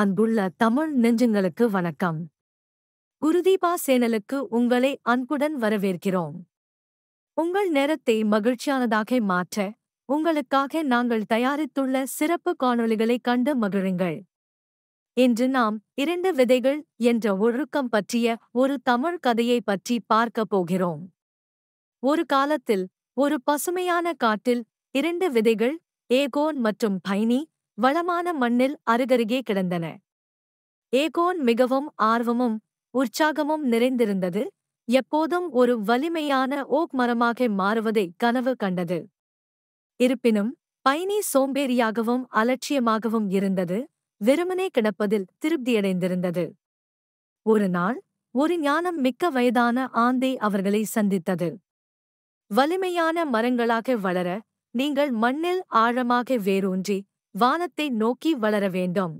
அன்புள்ள தமிழ் நெஞ்சங்களுக்கு வணக்கம் குருதீபா சேனலுக்கு உங்களை அன்புடன் வரவேற்கிறோம் உங்கள் நேரத்தை மகிழ்ச்சியானதாக மாற்ற உங்களுக்காக நாங்கள் தயாரித்துள்ள சிறப்பு காணொளிகளை கண்டு மகிழுங்கள் இன்று நாம் இரண்டு விதைகள் என்ற ஒழுக்கம் பற்றிய ஒரு தமிழ் கதையை பற்றி பார்க்கப் போகிறோம் ஒரு காலத்தில் ஒரு பசுமையான காட்டில் இரண்டு விதைகள் ஏகோன் மற்றும் பைனி வளமான மண்ணில் அருகருகே கிடந்தன ஏகோன் மிகவும் ஆர்வமும் உற்சாகமும் நிறைந்திருந்தது எப்போதும் ஒரு வலிமையான ஓக் மரமாக மாறுவதை கனவு கண்டது இருப்பினும் பயணி சோம்பேறியாகவும் அலட்சியமாகவும் இருந்தது வெறுமனே கிடப்பதில் திருப்தியடைந்திருந்தது ஒரு நாள் ஒரு ஞானம் மிக்க வயதான ஆந்தை அவர்களை சந்தித்தது வலிமையான மரங்களாக வளர நீங்கள் மண்ணில் ஆழமாக வேரூன்றி வானத்தை நோக்கி வளர வேண்டும்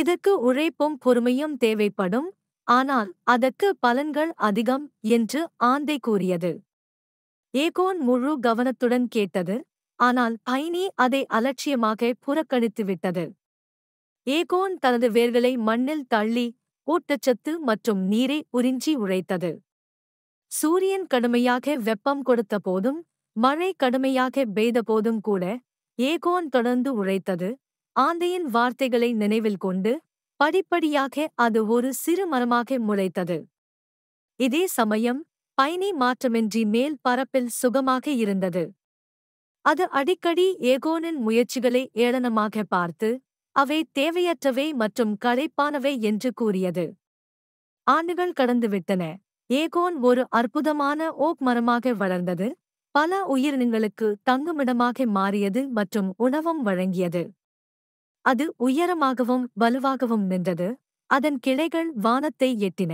இதற்கு உழைப்பும் பொறுமையும் தேவைப்படும் ஆனால் அதற்கு பலன்கள் அதிகம் என்று ஆந்தை கூறியது ஏகோன் முழு கவனத்துடன் கேட்டது ஆனால் பைனி அதை அலட்சியமாக புறக்கணித்துவிட்டது ஏகோன் தனது வேர்களை மண்ணில் தள்ளி ஊட்டச்சத்து மற்றும் நீரை உறிஞ்சி உழைத்தது சூரியன் கடுமையாக வெப்பம் கொடுத்த போதும் மழை கடுமையாக பெய்த போதும் கூட ஏகோன் தொடர்ந்து உழைத்தது ஆந்தையின் வார்த்தைகளை நினைவில் கொண்டு படிப்படியாக அது ஒரு சிறு மரமாக முளைத்தது இதே சமயம் பயணி மாற்றமின்றி மேல் பரப்பில் சுகமாக இருந்தது அது அடிக்கடி ஏகோனின் முயற்சிகளை ஏளனமாக பார்த்து அவை தேவையற்றவை மற்றும் களைப்பானவை என்று கூறியது ஆண்டுகள் கடந்துவிட்டன ஏகோன் ஒரு அற்புதமான ஓக் மரமாக வளர்ந்தது பல உயிரினங்களுக்கு தங்குமிடமாக மாறியது மற்றும் உணவும் வழங்கியது அது உயரமாகவும் வலுவாகவும் நின்றது அதன் கிளைகள் வானத்தை எட்டின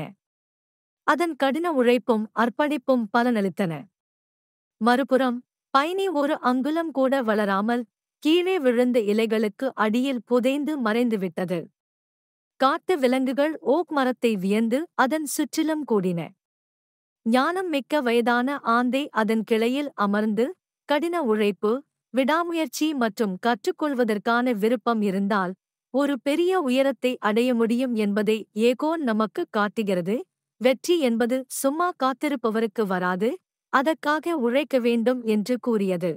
அதன் கடின உழைப்பும் அர்ப்பணிப்பும் பலனளித்தன மறுபுறம் பயணி ஒரு அங்குலம் கூட வளராமல் கீழே விழுந்த இலைகளுக்கு அடியில் புதைந்து மறைந்துவிட்டது காட்டு விலங்குகள் ஓக் மரத்தை வியந்து அதன் சுற்றிலும் கூடின ஞானம் மிக்க வயதான ஆந்தை அதன் கிளையில் அமர்ந்து கடின உழைப்பு விடாமுயற்சி மற்றும் கற்றுக்கொள்வதற்கான விருப்பம் இருந்தால் ஒரு பெரிய உயரத்தை அடைய முடியும் என்பதை ஏகோன் நமக்கு காட்டுகிறது வெற்றி என்பது சும்மா காத்திருப்பவருக்கு வராது அதற்காக உழைக்க வேண்டும் என்று கூறியது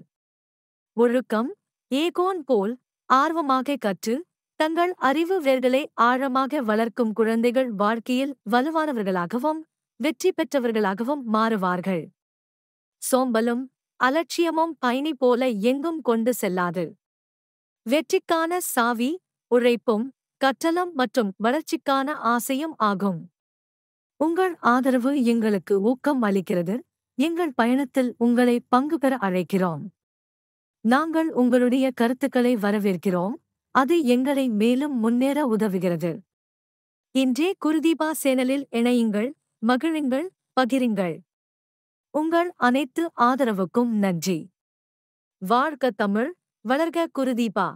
ஒழுக்கம் ஏகோன் போல் ஆர்வமாக கற்று தங்கள் அறிவு வேர்களை ஆழமாக வளர்க்கும் குழந்தைகள் வாழ்க்கையில் வலுவானவர்களாகவும் வெற்றி பெற்றவர்களாகவும் மாறுவார்கள் சோம்பலும் அலட்சியமும் பயணி போல எங்கும் கொண்டு செல்லாது வெற்றிக்கான சாவி உழைப்பும் கற்றலும் மற்றும் வளர்ச்சிக்கான ஆசையும் ஆகும் உங்கள் ஆதரவு எங்களுக்கு ஊக்கம் அளிக்கிறது எங்கள் பயணத்தில் உங்களை பங்கு பெற அழைக்கிறோம் நாங்கள் உங்களுடைய கருத்துக்களை வரவேற்கிறோம் அது எங்களை மேலும் முன்னேற உதவுகிறது இன்றே குருதீபா சேனலில் இணையுங்கள் மகிழுங்கள் பகிருங்கள் உங்கள் அனைத்து ஆதரவுக்கும் நன்றி வாழ்க தமிழ் வளர்க குருதீபா